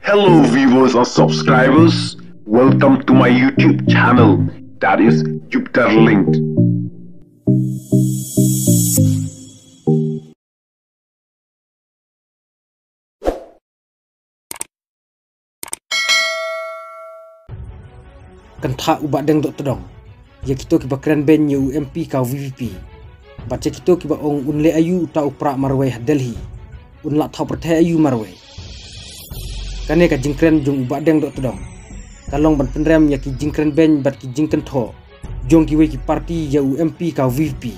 Hello viewers and subscribers, welcome to my YouTube channel that is Jupiter Linked. Kentak ubat deng dok tedong. Ya kita kiba keren band UMP kau VVP. Baca kita kiba ong unle ayu tau prak marwai Delhi. Unlak tau pertai ayu marwai. kane ka jingkren jung ba deng do tudong kalong ban penrem ya ki jingkren ben bat ki jingkren tho jong ki we ki parti ya UMP ka VP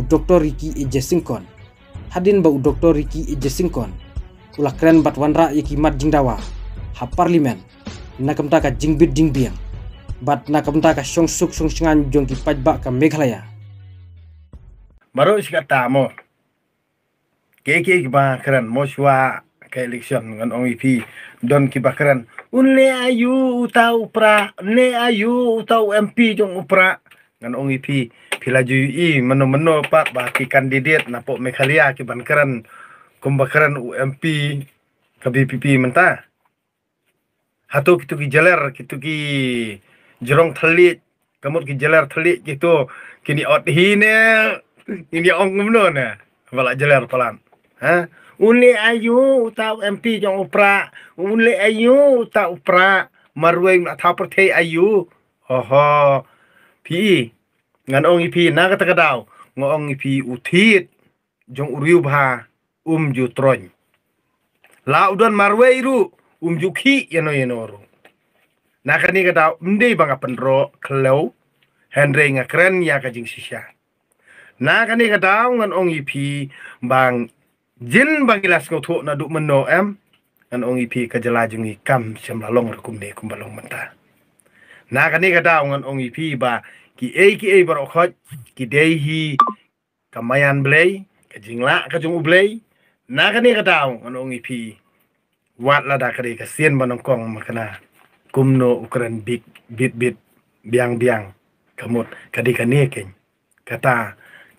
u doktor Ricky Ejesingkon hadin ba u doktor Ricky Ejesingkon ulah kren bat wanra ya ki mat jingdawa ha parlimen nakam ta ka jingbit jingbiang bat nakam ta ka song suk song singan jong ki pajba ka Meghalaya maro iska tamo keke ba mo moswa ke election ngan OMP e don ki bakaran unle ayu utau upra ne ayu utau MP jong upra ngan OMP e pilaju i meno-meno pak baki kandidat napo mekalia ki bankaran UMP ke BPP mentah hatu kitu ki jeler kitu ki jerong telit kamut ki jeler telit gitu kini out hine ini ong ngumno na balak jeler pelan ha ule ayu ta MP jong upra ule ayu ta upra marwei na tha ayu ho ho pi ngan ong ipi pi na ka ta daw ngong i pi jong uriu bha um ju tron la udan marwei ru um ju yano ya yano ru na ka ni ka mdei um banga penro klau hendre nga kren ya kajing sisya na ni ngan ong ipi bang jin bangi las ko thok na du man no em an ongi phi ka jala jungi kam sem la long rakum ne kum balong manta na ka ne ka da ngan ongi phi ba ki ei ki ei bar khot ki dei hi ka mayan blei ka jingla ka jungu blei na ka ne ka da ngan ongi phi wat la da ka re ka sien banong kong makana kum no ukran big bit bit biang biang kamot ka de ka ne ken ta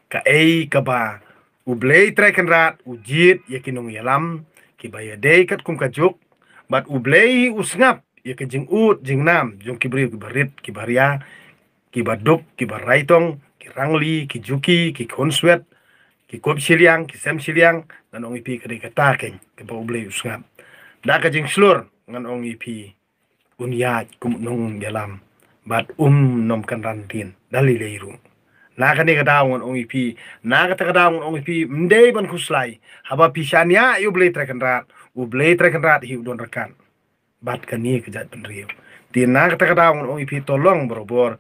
ka ei ka ba ublei treken rat ujit yakinung yalam kibaya dei kat kum kajuk bat ublei usngap ya ke jing ut jing nam jong baraitong kibarit kibaria kibaduk kibaraitong ki kijuki ki kikop siliang kisem siliang ngan ong ipi ba u blei u usngap da ka jing slur ngan ong ipi yaj kum nung yalam bat um nom kan rantin dali leiru naka ne gadawon ongi pi naka ta gadawon ongi pi mdei ban kuslai haba pisania yu blei trekan rat u blei trekan rat hiu don rekan bat kani kejat ben riu ti naka ta gadawon ongi pi tolong berobor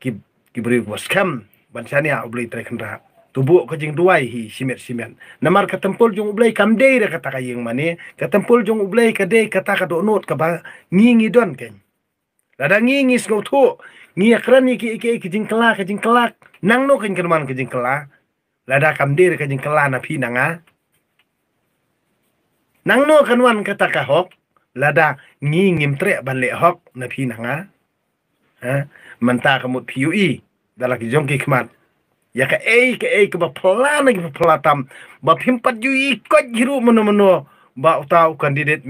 ki ki beri was kam ban sania u blei trekan rat tubu kejing duai hi simet simet namar katempul jong blei kam dei da kata kayeng mane katempul jong blei ka dei kata ka not ka ba ngingi don ken lada ngingi sngau tu keren iki iki iki kela ke kela nang no kan kerman ke jingkela lada kamdir ke kela na pi nanga nang no wan kata ka hok lada ngi ngim tre ban le hok na pi nanga ha manta kamut piu i jong ki kmat ya ka ei ke ei ke ba pelana ki pelatam ba pimpat ju i ko jiru meno mono ba utau kandidat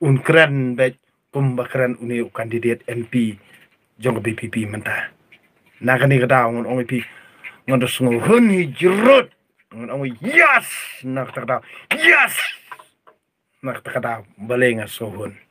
un kran bet pembakaran uni kandidat MP jong bi pi pi menta ka ni kada ngon ongi pi ngon dos ngon hun hi jerut ngon ongi yes nak tak da yes nak tak da balenga so hun